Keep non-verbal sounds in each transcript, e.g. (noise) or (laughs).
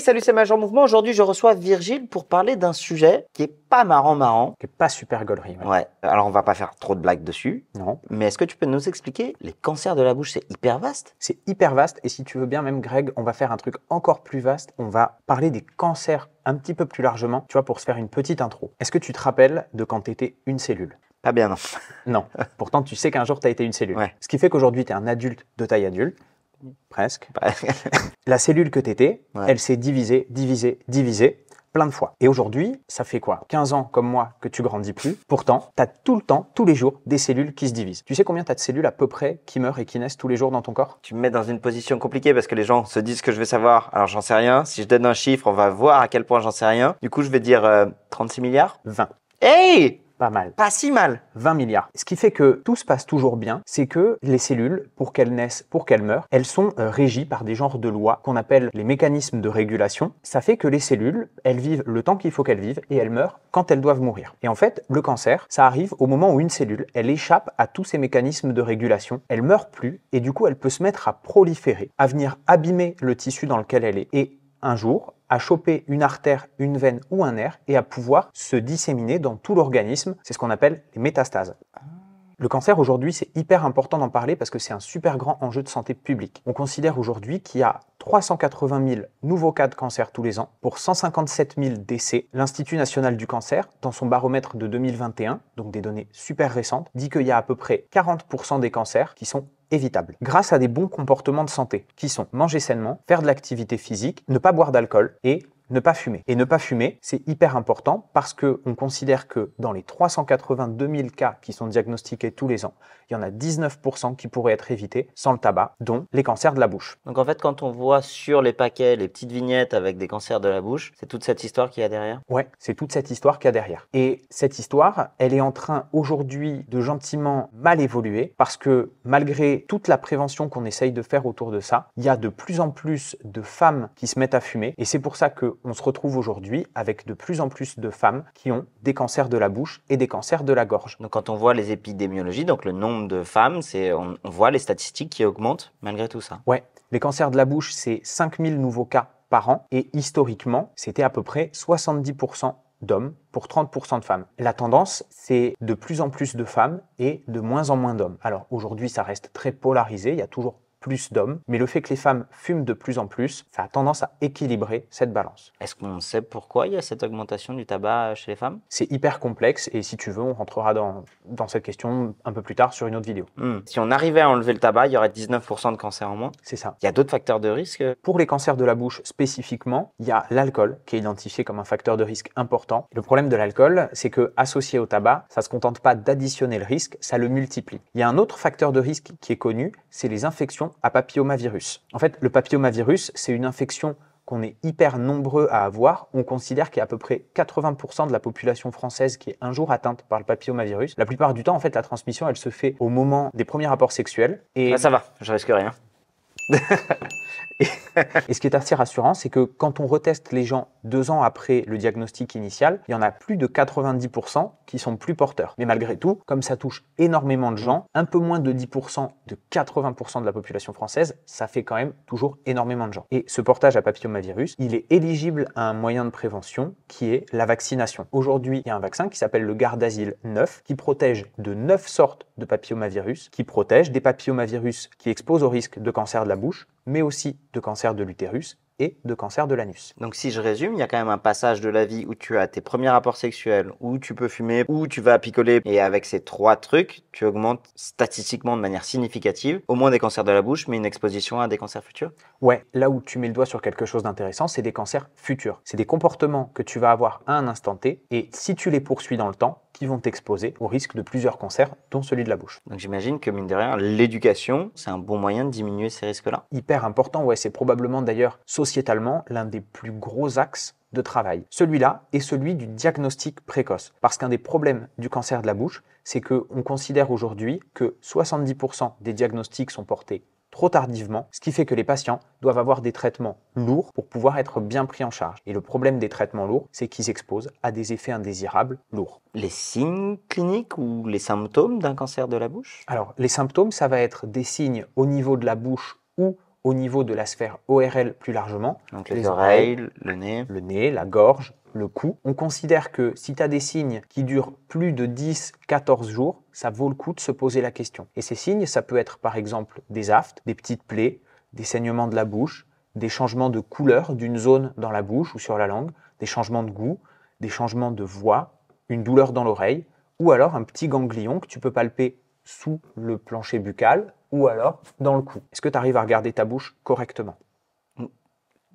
salut, c'est Major Mouvement. Aujourd'hui, je reçois Virgile pour parler d'un sujet qui est pas marrant, marrant. Qui est pas super gaulerie. Ouais. Alors, on va pas faire trop de blagues dessus. Non. Mais est-ce que tu peux nous expliquer les cancers de la bouche C'est hyper vaste. C'est hyper vaste. Et si tu veux bien, même Greg, on va faire un truc encore plus vaste. On va parler des cancers un petit peu plus largement, tu vois, pour se faire une petite intro. Est-ce que tu te rappelles de quand t'étais une cellule Pas bien, non. non. (laughs) Pourtant, tu sais qu'un jour, t'as été une cellule. Ouais. Ce qui fait qu'aujourd'hui, t'es un adulte de taille adulte. Presque. (laughs) la cellule que t'étais, elle s'est divisée, divisée, divisée plein de fois. Et aujourd'hui, ça fait quoi 15 ans comme moi que tu grandis plus. Pourtant, t'as tout le temps, tous les jours, des cellules qui se divisent. Tu sais combien t'as de cellules à peu près qui meurent et qui naissent tous les jours dans ton corps Tu me mets dans une position compliquée parce que les gens se disent que je vais savoir. Alors j'en sais rien. Si je donne un chiffre, on va voir à quel point j'en sais rien. Du coup, je vais dire 36 euh, milliards 20. Hey pas mal. Pas si mal. 20 milliards. Ce qui fait que tout se passe toujours bien, c'est que les cellules, pour qu'elles naissent, pour qu'elles meurent, elles sont euh, régies par des genres de lois qu'on appelle les mécanismes de régulation. Ça fait que les cellules, elles vivent le temps qu'il faut qu'elles vivent et elles meurent quand elles doivent mourir. Et en fait, le cancer, ça arrive au moment où une cellule, elle échappe à tous ces mécanismes de régulation, elle meurt plus et du coup, elle peut se mettre à proliférer, à venir abîmer le tissu dans lequel elle est. Et un jour, à choper une artère, une veine ou un nerf et à pouvoir se disséminer dans tout l'organisme. C'est ce qu'on appelle les métastases. Le cancer aujourd'hui, c'est hyper important d'en parler parce que c'est un super grand enjeu de santé publique. On considère aujourd'hui qu'il y a 380 000 nouveaux cas de cancer tous les ans pour 157 000 décès. L'Institut national du cancer, dans son baromètre de 2021, donc des données super récentes, dit qu'il y a à peu près 40% des cancers qui sont évitable, grâce à des bons comportements de santé qui sont manger sainement, faire de l'activité physique, ne pas boire d'alcool et ne pas fumer. Et ne pas fumer, c'est hyper important parce que on considère que dans les 382 000 cas qui sont diagnostiqués tous les ans, il y en a 19% qui pourraient être évités sans le tabac, dont les cancers de la bouche. Donc en fait, quand on voit sur les paquets les petites vignettes avec des cancers de la bouche, c'est toute cette histoire qu'il y a derrière Ouais, c'est toute cette histoire qu'il y a derrière. Et cette histoire, elle est en train aujourd'hui de gentiment mal évoluer parce que malgré toute la prévention qu'on essaye de faire autour de ça, il y a de plus en plus de femmes qui se mettent à fumer et c'est pour ça que on se retrouve aujourd'hui avec de plus en plus de femmes qui ont des cancers de la bouche et des cancers de la gorge. Donc quand on voit les épidémiologies, donc le nombre de femmes, c'est on, voit les statistiques qui augmentent malgré tout ça. Ouais, les cancers de la bouche, c'est 5000 nouveaux cas par an et historiquement, c'était à peu près 70% d'hommes pour 30% de femmes. La tendance, c'est de plus en plus de femmes et de moins en moins d'hommes. Alors aujourd'hui, ça reste très polarisé, il y a toujours plus d'hommes, mais le fait que les femmes fument de plus en plus, ça a tendance à équilibrer cette balance. Est-ce qu'on sait pourquoi il y a cette augmentation du tabac euh, chez les femmes C'est hyper complexe et si tu veux, on rentrera dans, dans cette question un peu plus tard sur une autre vidéo. Hmm. Si on arrivait à enlever le tabac, il y aurait 19% de cancers en moins. C'est ça. Il y a d'autres facteurs de risque Pour les cancers de la bouche spécifiquement, il y a l'alcool qui est identifié comme un facteur de risque important. Le problème de l'alcool, c'est que associé au tabac, ça ne se contente pas d'additionner le risque, ça le multiplie. Il y a un autre facteur de risque qui est connu, c'est les infections à papillomavirus. En fait, le papillomavirus, c'est une infection qu'on est hyper nombreux à avoir. On considère qu'il y a à peu près 80% de la population française qui est un jour atteinte par le papillomavirus. La plupart du temps, en fait, la transmission, elle se fait au moment des premiers rapports sexuels. Et... Ah, ça va, je risque rien. (laughs) et ce qui est assez rassurant, c'est que quand on reteste les gens deux ans après le diagnostic initial, il y en a plus de 90% qui sont plus porteurs. Mais malgré tout, comme ça touche énormément de gens, un peu moins de 10% de 80% de la population française, ça fait quand même toujours énormément de gens. Et ce portage à papillomavirus, il est éligible à un moyen de prévention qui est la vaccination. Aujourd'hui, il y a un vaccin qui s'appelle le Gardasil 9 qui protège de 9 sortes de papillomavirus, qui protège des papillomavirus qui exposent au risque de cancer de la bouche, mais aussi de cancer de l'utérus et de cancer de l'anus. Donc si je résume, il y a quand même un passage de la vie où tu as tes premiers rapports sexuels, où tu peux fumer, où tu vas picoler, et avec ces trois trucs, tu augmentes statistiquement de manière significative, au moins des cancers de la bouche, mais une exposition à des cancers futurs Ouais, là où tu mets le doigt sur quelque chose d'intéressant, c'est des cancers futurs. C'est des comportements que tu vas avoir à un instant T, et si tu les poursuis dans le temps, qui vont t'exposer au risque de plusieurs cancers, dont celui de la bouche. Donc j'imagine que, mine de rien, l'éducation, c'est un bon moyen de diminuer ces risques-là. Hyper important, ouais, c'est probablement d'ailleurs sociétalement l'un des plus gros axes de travail. Celui-là est celui du diagnostic précoce. Parce qu'un des problèmes du cancer de la bouche, c'est qu'on considère aujourd'hui que 70% des diagnostics sont portés trop tardivement, ce qui fait que les patients doivent avoir des traitements lourds pour pouvoir être bien pris en charge. Et le problème des traitements lourds, c'est qu'ils exposent à des effets indésirables lourds. Les signes cliniques ou les symptômes d'un cancer de la bouche Alors, les symptômes, ça va être des signes au niveau de la bouche ou au niveau de la sphère ORL plus largement. Donc les, oreilles, le nez. Le nez, la gorge, le cou. On considère que si tu as des signes qui durent plus de 10-14 jours, ça vaut le coup de se poser la question. Et ces signes, ça peut être par exemple des aftes, des petites plaies, des saignements de la bouche, des changements de couleur d'une zone dans la bouche ou sur la langue, des changements de goût, des changements de voix, une douleur dans l'oreille, ou alors un petit ganglion que tu peux palper sous le plancher buccal ou alors dans le cou. Est-ce que tu arrives à regarder ta bouche correctement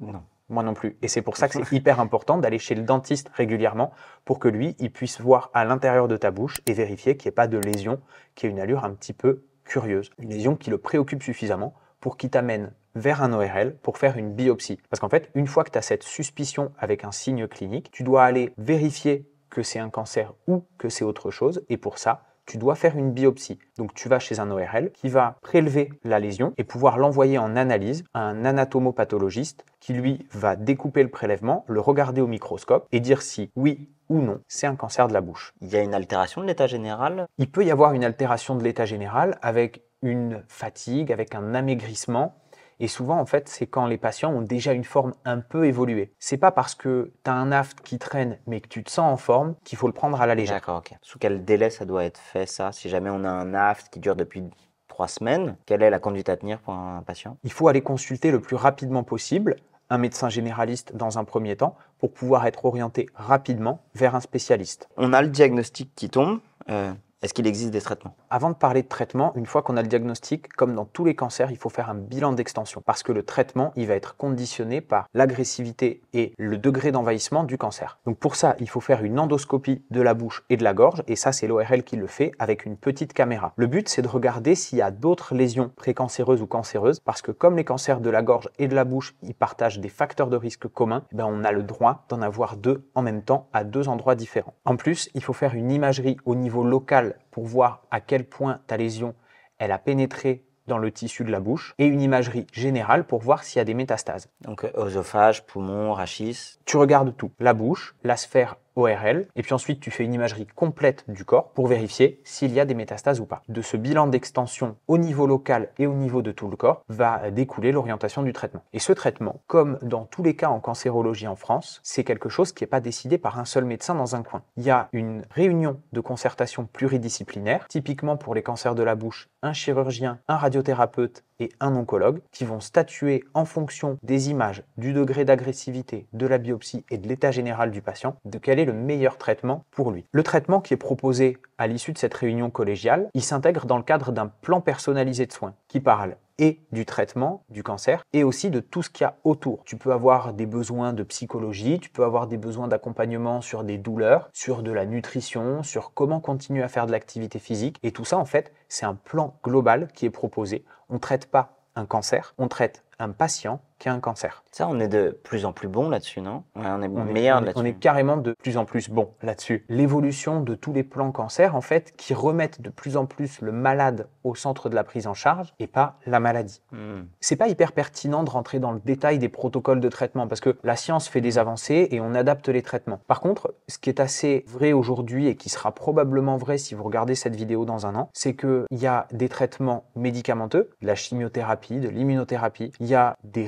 Non. Moi non plus. Et c'est pour ça que (laughs) c'est hyper important d'aller chez le dentiste régulièrement pour que lui, il puisse voir à l'intérieur de ta bouche et vérifier qu'il n'y ait pas de lésion qui ait une allure un petit peu curieuse. Une lésion qui le préoccupe suffisamment pour qu'il t'amène vers un ORL pour faire une biopsie. Parce qu'en fait, une fois que tu as cette suspicion avec un signe clinique, tu dois aller vérifier que c'est un cancer ou que c'est autre chose. Et pour ça, tu dois faire une biopsie. Donc tu vas chez un ORL qui va prélever la lésion et pouvoir l'envoyer en analyse à un anatomopathologiste qui lui va découper le prélèvement, le regarder au microscope et dire si oui ou non, c'est un cancer de la bouche. Il y a une altération de l'état général Il peut y avoir une altération de l'état général avec une fatigue, avec un amaigrissement et souvent, en fait, c'est quand les patients ont déjà une forme un peu évoluée. C'est pas parce que tu as un aft qui traîne mais que tu te sens en forme qu'il faut le prendre à la légère. D'accord, ok. Sous quel délai ça doit être fait, ça Si jamais on a un aft qui dure depuis trois semaines, quelle est la conduite à tenir pour un patient Il faut aller consulter le plus rapidement possible un médecin généraliste dans un premier temps pour pouvoir être orienté rapidement vers un spécialiste. On a le diagnostic qui tombe. Euh, est-ce qu'il existe des traitements Avant de parler de traitement, une fois qu'on a le diagnostic, comme dans tous les cancers, il faut faire un bilan d'extension parce que le traitement, il va être conditionné par l'agressivité et le degré d'envahissement du cancer. Donc pour ça, il faut faire une endoscopie de la bouche et de la gorge et ça c'est l'ORL qui le fait avec une petite caméra. Le but c'est de regarder s'il y a d'autres lésions précancéreuses ou cancéreuses parce que comme les cancers de la gorge et de la bouche, ils partagent des facteurs de risque communs, eh ben on a le droit d'en avoir deux en même temps à deux endroits différents. En plus, il faut faire une imagerie au niveau local pour voir à quel point ta lésion elle a pénétré dans le tissu de la bouche et une imagerie générale pour voir s'il y a des métastases. Donc oesophage, euh, poumon, rachis. Tu regardes tout, la bouche, la sphère ORL, et puis ensuite tu fais une imagerie complète du corps pour vérifier s'il y a des métastases ou pas. De ce bilan d'extension au niveau local et au niveau de tout le corps va découler l'orientation du traitement. Et ce traitement, comme dans tous les cas en cancérologie en France, c'est quelque chose qui n'est pas décidé par un seul médecin dans un coin. Il y a une réunion de concertation pluridisciplinaire, typiquement pour les cancers de la bouche, un chirurgien, un radiothérapeute, et un oncologue qui vont statuer en fonction des images, du degré d'agressivité, de la biopsie et de l'état général du patient de quel est le meilleur traitement pour lui. Le traitement qui est proposé à l'issue de cette réunion collégiale, il s'intègre dans le cadre d'un plan personnalisé de soins qui parle et du traitement du cancer et aussi de tout ce qu'il y a autour. Tu peux avoir des besoins de psychologie, tu peux avoir des besoins d'accompagnement sur des douleurs, sur de la nutrition, sur comment continuer à faire de l'activité physique et tout ça en fait c'est un plan global qui est proposé. On ne traite pas un cancer, on traite un patient qu'un un cancer. Ça, on est de plus en plus bon là-dessus, non On est meilleur là-dessus. On est carrément de plus en plus bon là-dessus. L'évolution de tous les plans cancer, en fait, qui remettent de plus en plus le malade au centre de la prise en charge et pas la maladie. Hmm. C'est pas hyper pertinent de rentrer dans le détail des protocoles de traitement parce que la science fait des avancées et on adapte les traitements. Par contre, ce qui est assez vrai aujourd'hui et qui sera probablement vrai si vous regardez cette vidéo dans un an, c'est qu'il y a des traitements médicamenteux, de la chimiothérapie, de l'immunothérapie, il y a des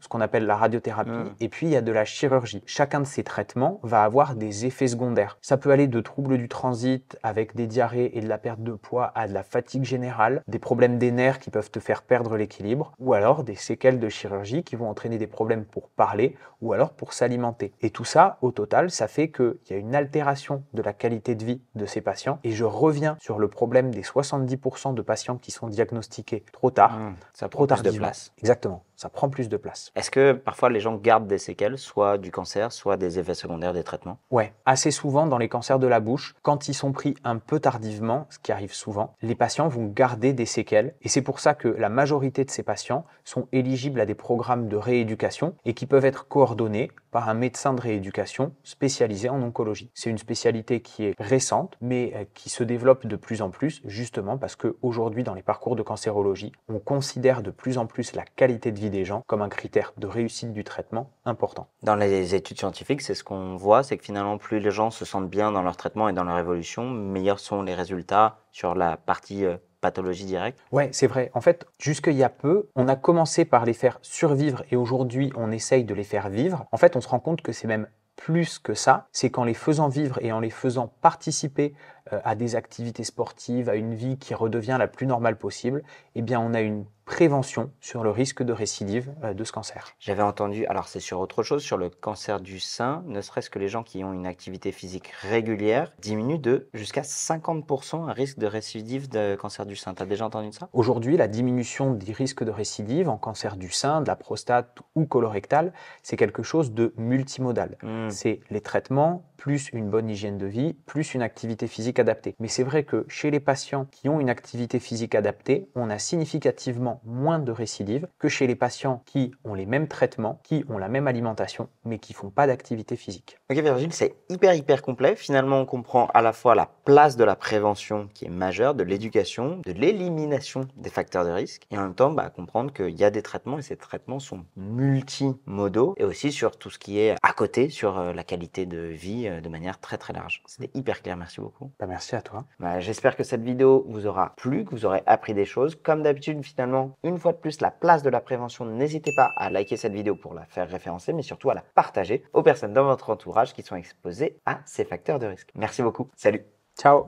ce qu'on appelle la radiothérapie, ah. et puis il y a de la chirurgie. Chacun de ces traitements va avoir des effets secondaires. Ça peut aller de troubles du transit avec des diarrhées et de la perte de poids à de la fatigue générale, des problèmes des nerfs qui peuvent te faire perdre l'équilibre, ou alors des séquelles de chirurgie qui vont entraîner des problèmes pour parler ou alors pour s'alimenter. Et tout ça, au total, ça fait qu'il y a une altération de la qualité de vie de ces patients. Et je reviens sur le problème des 70% de patients qui sont diagnostiqués trop tard. Ah. ça trop tard de place. Exactement ça prend plus de place. Est-ce que parfois les gens gardent des séquelles, soit du cancer, soit des effets secondaires des traitements Ouais, assez souvent dans les cancers de la bouche, quand ils sont pris un peu tardivement, ce qui arrive souvent, les patients vont garder des séquelles et c'est pour ça que la majorité de ces patients sont éligibles à des programmes de rééducation et qui peuvent être coordonnés par un médecin de rééducation spécialisé en oncologie. C'est une spécialité qui est récente, mais euh, qui se développe de plus en plus, justement parce qu'aujourd'hui, dans les parcours de cancérologie, on considère de plus en plus la qualité de vie des gens comme un critère de réussite du traitement important. Dans les études scientifiques, c'est ce qu'on voit, c'est que finalement, plus les gens se sentent bien dans leur traitement et dans leur évolution, meilleurs sont les résultats sur la partie euh, pathologie directe Ouais, c'est vrai. En fait, jusque il y a peu, on a commencé par les faire survivre et aujourd'hui, on essaye de les faire vivre. En fait, on se rend compte que c'est même plus que ça, c'est qu'en les faisant vivre et en les faisant participer euh, à des activités sportives, à une vie qui redevient la plus normale possible, eh bien on a une prévention sur le risque de récidive euh, de ce cancer. J'avais entendu, alors c'est sur autre chose, sur le cancer du sein, ne serait-ce que les gens qui ont une activité physique régulière diminuent de jusqu'à 50% un risque de récidive de cancer du sein. Tu as déjà entendu ça Aujourd'hui, la diminution des risques de récidive en cancer du sein, de la prostate ou colorectale, c'est quelque chose de multimodal. Hmm. C'est les traitements, plus une bonne hygiène de vie, plus une activité physique adaptée. Mais c'est vrai que chez les patients qui ont une activité physique adaptée, on a significativement moins de récidives que chez les patients qui ont les mêmes traitements, qui ont la même alimentation, mais qui font pas d'activité physique. Ok Virgile, c'est hyper hyper complet. Finalement, on comprend à la fois la place de la prévention qui est majeure, de l'éducation, de l'élimination des facteurs de risque, et en même temps, bah, comprendre qu'il y a des traitements et ces traitements sont multimodaux, et aussi sur tout ce qui est à côté, sur euh, la qualité de vie euh, euh, de manière très très large. C'était hyper clair, merci beaucoup. Bah, merci à toi. Bah, j'espère que cette vidéo vous aura plu, que vous aurez appris des choses. Comme d'habitude, finalement, une fois de plus, la place de la prévention, n'hésitez pas à liker cette vidéo pour la faire référencer, mais surtout à la partager aux personnes dans votre entourage qui sont exposées à ces facteurs de risque. Merci beaucoup. Salut. Ciao.